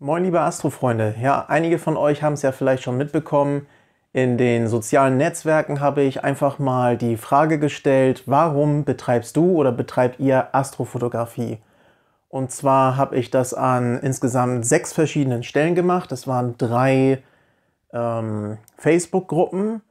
Moin liebe Astrofreunde. Ja, einige von euch haben es ja vielleicht schon mitbekommen. In den sozialen Netzwerken habe ich einfach mal die Frage gestellt, warum betreibst du oder betreibt ihr Astrofotografie? Und zwar habe ich das an insgesamt sechs verschiedenen Stellen gemacht. Das waren drei ähm, Facebook-Gruppen,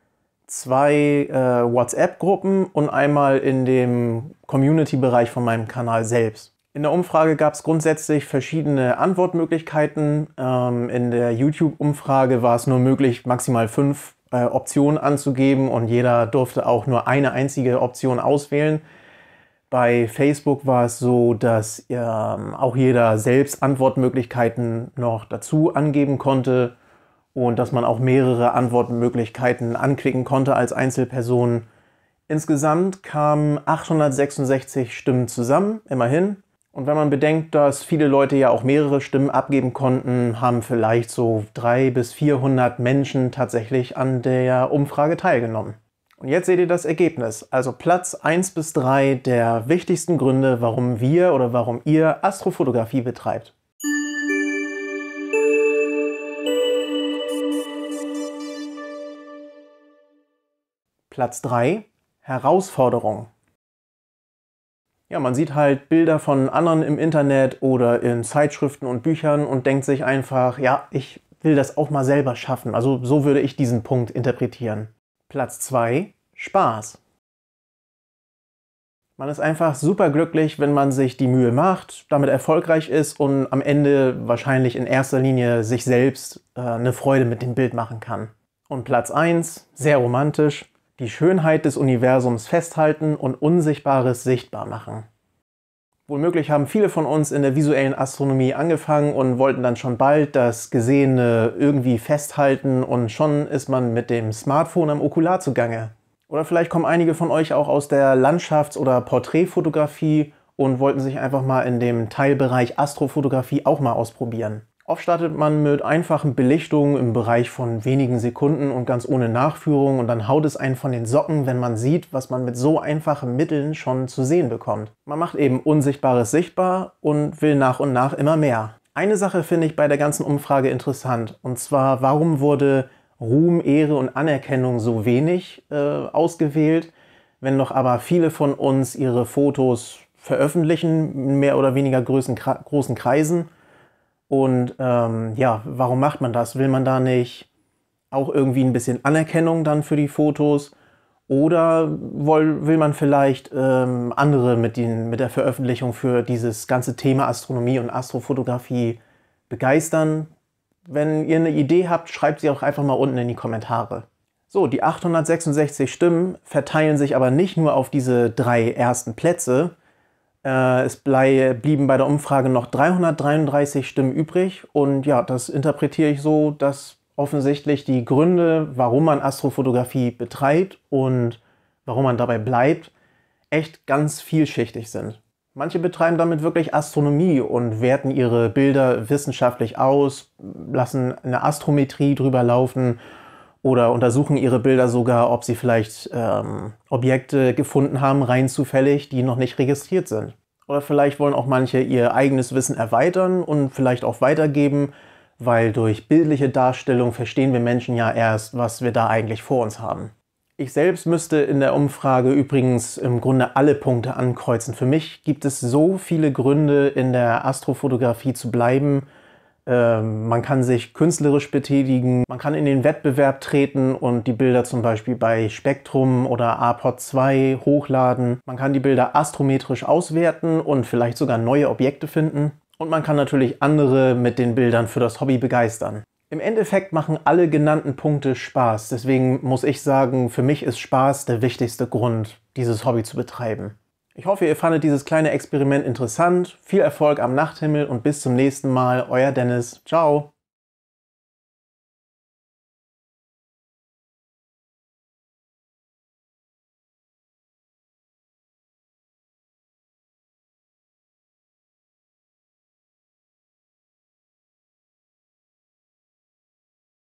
zwei äh, WhatsApp-Gruppen und einmal in dem Community-Bereich von meinem Kanal selbst. In der Umfrage gab es grundsätzlich verschiedene Antwortmöglichkeiten. Ähm, in der YouTube-Umfrage war es nur möglich, maximal fünf äh, Optionen anzugeben und jeder durfte auch nur eine einzige Option auswählen. Bei Facebook war es so, dass ähm, auch jeder selbst Antwortmöglichkeiten noch dazu angeben konnte und dass man auch mehrere Antwortmöglichkeiten anklicken konnte als Einzelperson. Insgesamt kamen 866 Stimmen zusammen, immerhin, und wenn man bedenkt, dass viele Leute ja auch mehrere Stimmen abgeben konnten, haben vielleicht so 300 bis 400 Menschen tatsächlich an der Umfrage teilgenommen. Und jetzt seht ihr das Ergebnis, also Platz 1 bis 3 der wichtigsten Gründe, warum wir oder warum ihr Astrofotografie betreibt. Platz 3 Herausforderung. Ja, man sieht halt Bilder von anderen im Internet oder in Zeitschriften und Büchern und denkt sich einfach, ja, ich will das auch mal selber schaffen. Also so würde ich diesen Punkt interpretieren. Platz 2. Spaß. Man ist einfach superglücklich, wenn man sich die Mühe macht, damit erfolgreich ist und am Ende wahrscheinlich in erster Linie sich selbst äh, eine Freude mit dem Bild machen kann. Und Platz 1, sehr romantisch, die Schönheit des Universums festhalten und Unsichtbares sichtbar machen. Womöglich haben viele von uns in der visuellen Astronomie angefangen und wollten dann schon bald das Gesehene irgendwie festhalten und schon ist man mit dem Smartphone am Okular zugange. Oder vielleicht kommen einige von euch auch aus der Landschafts- oder Porträtfotografie und wollten sich einfach mal in dem Teilbereich Astrofotografie auch mal ausprobieren. Oft startet man mit einfachen Belichtungen im Bereich von wenigen Sekunden und ganz ohne Nachführung und dann haut es einen von den Socken, wenn man sieht, was man mit so einfachen Mitteln schon zu sehen bekommt. Man macht eben Unsichtbares sichtbar und will nach und nach immer mehr. Eine Sache finde ich bei der ganzen Umfrage interessant und zwar, warum wurde Ruhm, Ehre und Anerkennung so wenig äh, ausgewählt, wenn doch aber viele von uns ihre Fotos veröffentlichen, mehr oder weniger großen Kreisen und ähm, ja, warum macht man das? Will man da nicht auch irgendwie ein bisschen Anerkennung dann für die Fotos? Oder will, will man vielleicht ähm, andere mit, den, mit der Veröffentlichung für dieses ganze Thema Astronomie und Astrofotografie begeistern? Wenn ihr eine Idee habt, schreibt sie auch einfach mal unten in die Kommentare. So, die 866 Stimmen verteilen sich aber nicht nur auf diese drei ersten Plätze, äh, es blieben bei der Umfrage noch 333 Stimmen übrig. Und ja, das interpretiere ich so, dass offensichtlich die Gründe, warum man Astrofotografie betreibt und warum man dabei bleibt, echt ganz vielschichtig sind. Manche betreiben damit wirklich Astronomie und werten ihre Bilder wissenschaftlich aus, lassen eine Astrometrie drüber laufen oder untersuchen ihre Bilder sogar, ob sie vielleicht ähm, Objekte gefunden haben, rein zufällig, die noch nicht registriert sind. Oder vielleicht wollen auch manche ihr eigenes Wissen erweitern und vielleicht auch weitergeben, weil durch bildliche Darstellung verstehen wir Menschen ja erst, was wir da eigentlich vor uns haben. Ich selbst müsste in der Umfrage übrigens im Grunde alle Punkte ankreuzen. Für mich gibt es so viele Gründe, in der Astrofotografie zu bleiben, ähm, man kann sich künstlerisch betätigen, man kann in den Wettbewerb treten und die Bilder zum Beispiel bei Spektrum oder APOD 2 hochladen. Man kann die Bilder astrometrisch auswerten und vielleicht sogar neue Objekte finden. Und man kann natürlich andere mit den Bildern für das Hobby begeistern. Im Endeffekt machen alle genannten Punkte Spaß. Deswegen muss ich sagen, für mich ist Spaß der wichtigste Grund, dieses Hobby zu betreiben. Ich hoffe, ihr fandet dieses kleine Experiment interessant. Viel Erfolg am Nachthimmel und bis zum nächsten Mal. Euer Dennis. Ciao.